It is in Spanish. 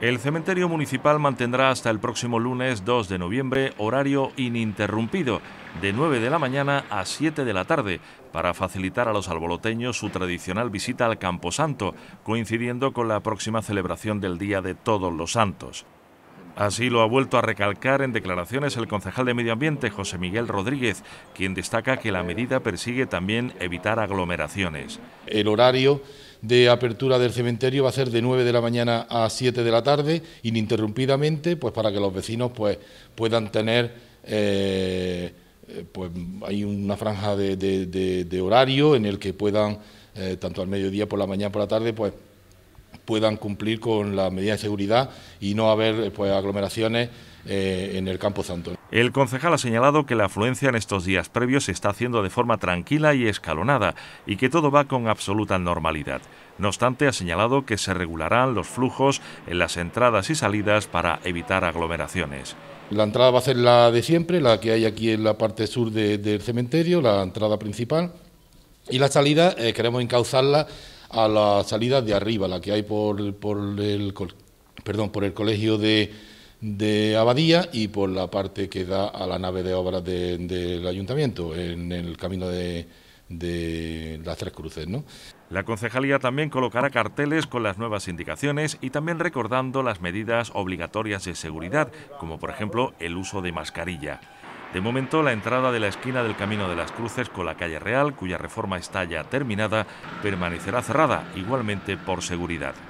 El cementerio municipal mantendrá hasta el próximo lunes 2 de noviembre horario ininterrumpido de 9 de la mañana a 7 de la tarde para facilitar a los alboloteños su tradicional visita al Camposanto, coincidiendo con la próxima celebración del Día de Todos los Santos. Así lo ha vuelto a recalcar en declaraciones el concejal de Medio Ambiente, José Miguel Rodríguez, quien destaca que la medida persigue también evitar aglomeraciones. El horario de apertura del cementerio va a ser de 9 de la mañana a 7 de la tarde, ininterrumpidamente, pues para que los vecinos pues, puedan tener... Eh, eh, pues hay una franja de, horario en el que puedan, eh, tanto al mediodía por la mañana por la tarde, pues puedan cumplir con la medida de seguridad y no haber eh, pues, aglomeraciones eh, en el Campo Santo. El concejal ha señalado que la afluencia en estos días previos se está haciendo de forma tranquila y escalonada y que todo va con absoluta normalidad. No obstante, ha señalado que se regularán los flujos en las entradas y salidas para evitar aglomeraciones. La entrada va a ser la de siempre, la que hay aquí en la parte sur del cementerio, la entrada principal, y la salida eh, queremos encauzarla a la salida de arriba, la que hay por, el, perdón, por el colegio de, Abadía y por la parte que da a la nave de obras del ayuntamiento, en el camino de, las Tres Cruces. La concejalía también colocará carteles con las nuevas indicaciones y también recordando las medidas obligatorias de seguridad, como por ejemplo el uso de mascarilla. De momento, la entrada de la esquina del Camino de las Cruces con la calle Real, cuya reforma está ya terminada, permanecerá cerrada, igualmente por seguridad.